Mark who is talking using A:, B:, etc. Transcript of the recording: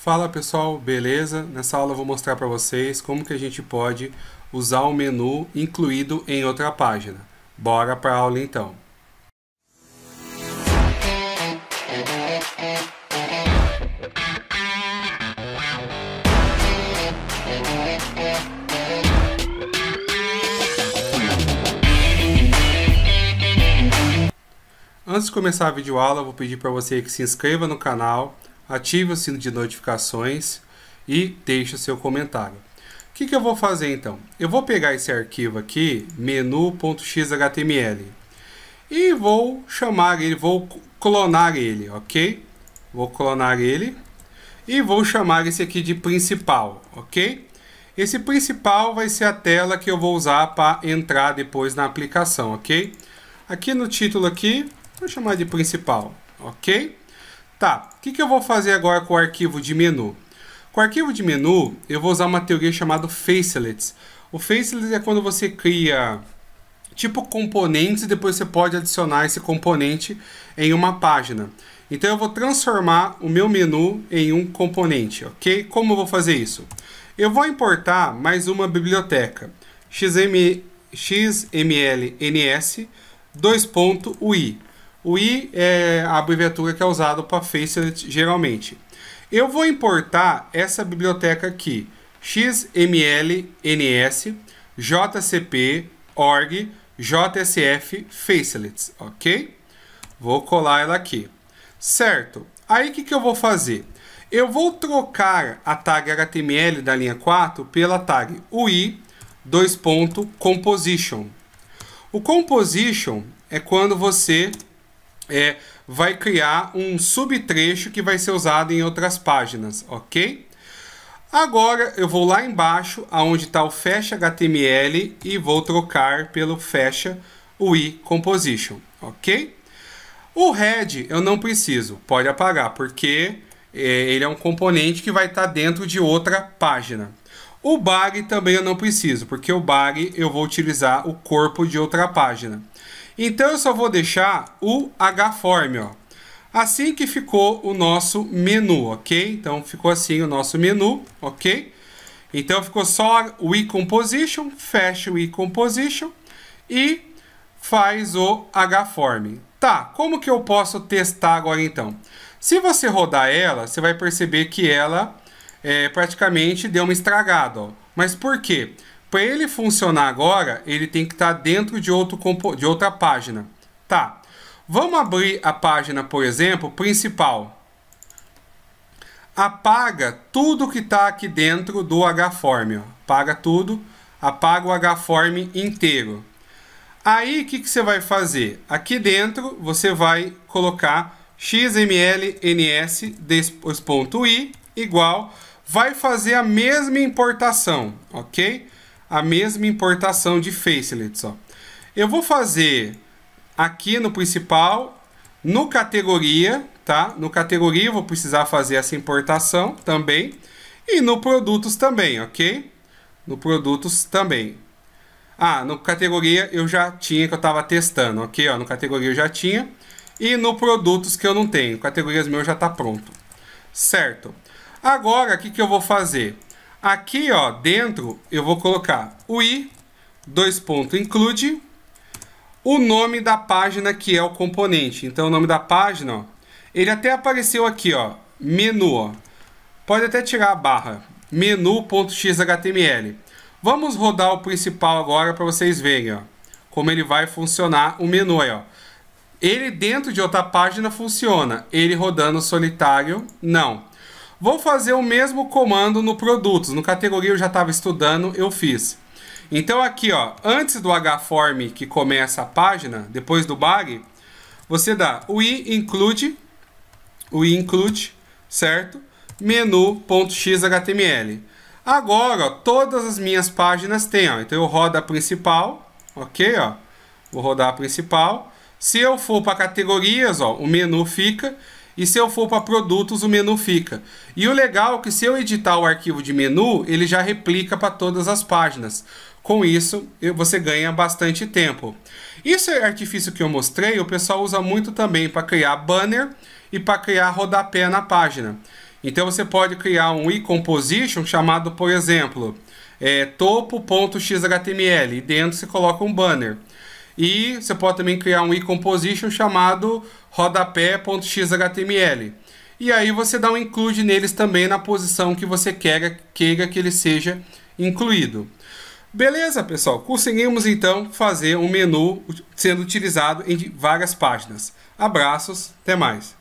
A: Fala pessoal, beleza? Nessa aula eu vou mostrar para vocês como que a gente pode usar o um menu incluído em outra página. Bora para a aula então! Antes de começar a videoaula, eu vou pedir para você que se inscreva no canal, ative o sino de notificações e deixe seu comentário. O que, que eu vou fazer então? Eu vou pegar esse arquivo aqui, menu.xhtml, e vou chamar ele, vou clonar ele, ok? Vou clonar ele e vou chamar esse aqui de principal, ok? Esse principal vai ser a tela que eu vou usar para entrar depois na aplicação, ok? Aqui no título aqui, vou chamar de principal, ok? Tá, o que, que eu vou fazer agora com o arquivo de menu? Com o arquivo de menu, eu vou usar uma teoria chamada facelets. O facelets é quando você cria tipo componentes e depois você pode adicionar esse componente em uma página. Então eu vou transformar o meu menu em um componente, ok? Como eu vou fazer isso? Eu vou importar mais uma biblioteca, XM, xmlns, 2.ui. O I é a abreviatura que é usado para Facelet geralmente. Eu vou importar essa biblioteca aqui, xmlns, jcp, org, JSF Facelets, ok? Vou colar ela aqui. Certo. Aí o que, que eu vou fazer? Eu vou trocar a tag HTML da linha 4 pela tag UI 2.composition. O composition é quando você é, vai criar um subtrecho que vai ser usado em outras páginas, ok? Agora eu vou lá embaixo, aonde está o fecha HTML e vou trocar pelo fecha UI Composition, ok? O head eu não preciso, pode apagar, porque é, ele é um componente que vai estar tá dentro de outra página. O body também eu não preciso, porque o body eu vou utilizar o corpo de outra página. Então eu só vou deixar o H-Form, ó. Assim que ficou o nosso menu, ok? Então ficou assim o nosso menu, ok? Então ficou só o e-composition, fecha o e-composition e faz o H-Form. Tá, como que eu posso testar agora então? Se você rodar ela, você vai perceber que ela é, praticamente deu uma estragada, ó. Mas por quê? Para ele funcionar agora, ele tem que estar tá dentro de, outro de outra página. Tá. Vamos abrir a página, por exemplo, principal. Apaga tudo que está aqui dentro do HForm. Apaga tudo. Apaga o HForm inteiro. Aí, o que, que você vai fazer? Aqui dentro, você vai colocar xmlns igual... Vai fazer a mesma importação, ok? a mesma importação de facelets. Ó. Eu vou fazer aqui no principal, no categoria, tá? No categoria vou precisar fazer essa importação também e no produtos também, ok? No produtos também. Ah, no categoria eu já tinha que eu estava testando, ok? Ó, no categoria eu já tinha e no produtos que eu não tenho. Categorias meu já está pronto, certo? Agora, o que, que eu vou fazer? Aqui, ó, dentro, eu vou colocar o i, dois pontos, include, o nome da página que é o componente. Então, o nome da página, ó, ele até apareceu aqui, ó, menu, ó. Pode até tirar a barra, menu.xhtml. Vamos rodar o principal agora para vocês verem, ó, como ele vai funcionar o menu aí, ó. Ele dentro de outra página funciona, ele rodando solitário, não. Vou fazer o mesmo comando no produtos. No categoria eu já estava estudando, eu fiz. Então aqui, ó, antes do hform que começa a página, depois do bag, você dá o i include, o i include, certo? menu.xhtml. Agora, ó, todas as minhas páginas têm, ó. Então eu rodo a principal, OK, ó. Vou rodar a principal. Se eu for para categorias, ó, o menu fica e se eu for para produtos, o menu fica. E o legal é que se eu editar o arquivo de menu, ele já replica para todas as páginas. Com isso, você ganha bastante tempo. Isso é artifício que eu mostrei, o pessoal usa muito também para criar banner e para criar rodapé na página. Então você pode criar um e-composition chamado, por exemplo, é, topo.xhtml e dentro você coloca um banner. E você pode também criar um e-composition chamado rodapé.xhtml. E aí você dá um include neles também na posição que você queira, queira que ele seja incluído. Beleza, pessoal? Conseguimos então fazer um menu sendo utilizado em várias páginas. Abraços, até mais.